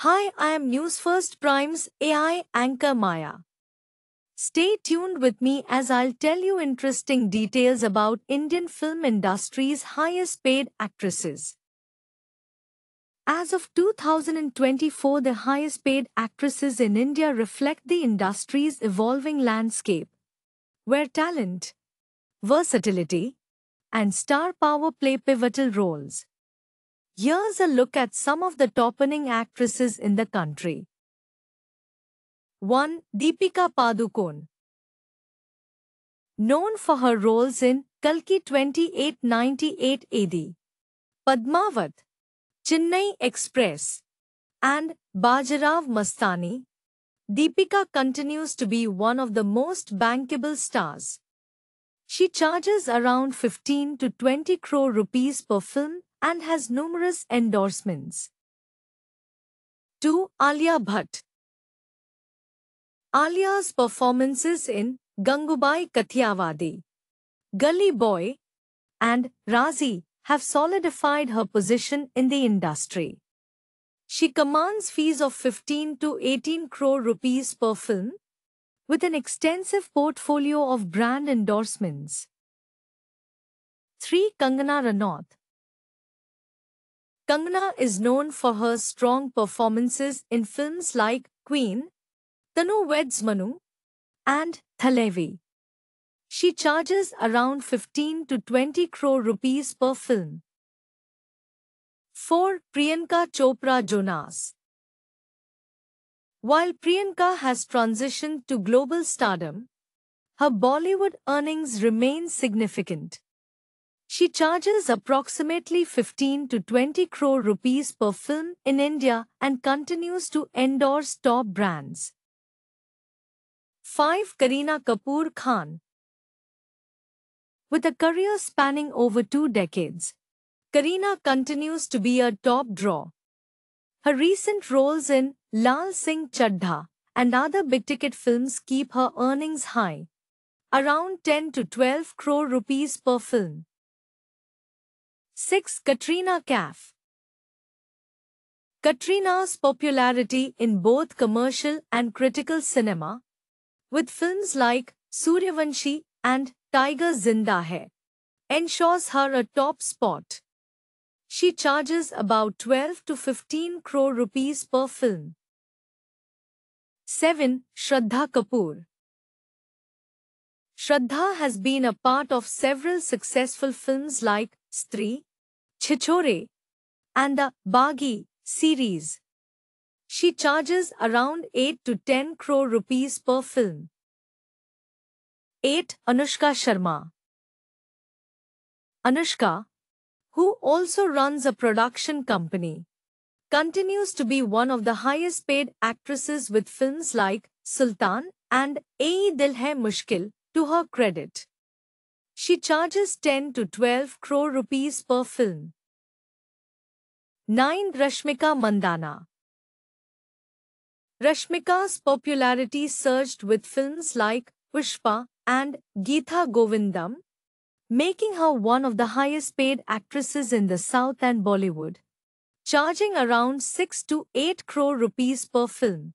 Hi, I am News First Prime's AI anchor Maya. Stay tuned with me as I'll tell you interesting details about Indian film industry's highest paid actresses. As of 2024, the highest paid actresses in India reflect the industry's evolving landscape, where talent, versatility, and star power play pivotal roles. Here's a look at some of the top actresses in the country. 1. Deepika Padukone Known for her roles in Kalki 2898 AD, Padmavat, Chennai Express, and Bajarav Mastani, Deepika continues to be one of the most bankable stars. She charges around 15 to 20 crore rupees per film and has numerous endorsements. 2. Alia Bhatt Alia's performances in Gangubai Kathiawadi, Gully Boy, and Razi have solidified her position in the industry. She commands fees of 15 to 18 crore rupees per film, with an extensive portfolio of brand endorsements. 3. Kangana Ranaut Kangana is known for her strong performances in films like Queen, Tanu Weds Manu, and Thalevi. She charges around 15 to 20 crore rupees per film. 4. Priyanka Chopra Jonas While Priyanka has transitioned to global stardom, her Bollywood earnings remain significant. She charges approximately 15 to 20 crore rupees per film in India and continues to endorse top brands. 5. Kareena Kapoor Khan With a career spanning over two decades, Kareena continues to be a top draw. Her recent roles in Lal Singh Chaddha and other big-ticket films keep her earnings high, around 10 to 12 crore rupees per film. 6. Katrina Kaif Katrina's popularity in both commercial and critical cinema, with films like Suryavanshi and Tiger Zinda Hai, ensures her a top spot. She charges about 12 to 15 crore rupees per film. 7. Shraddha Kapoor Shraddha has been a part of several successful films like Three, Chichore, and the Bagi series. She charges around 8 to 10 crore rupees per film. 8. Anushka Sharma Anushka, who also runs a production company, continues to be one of the highest paid actresses with films like Sultan and Ae Dil Hai Mushkil to her credit. She charges 10 to 12 crore rupees per film. 9. Rashmika Mandana Rashmika's popularity surged with films like Pushpa and Geetha Govindam, making her one of the highest paid actresses in the South and Bollywood, charging around 6 to 8 crore rupees per film.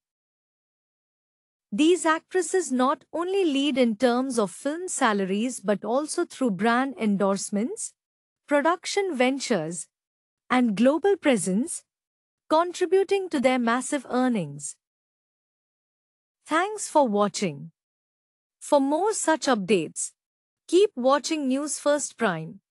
These actresses not only lead in terms of film salaries but also through brand endorsements, production ventures, and global presence, contributing to their massive earnings. Thanks for watching. For more such updates, keep watching News First Prime.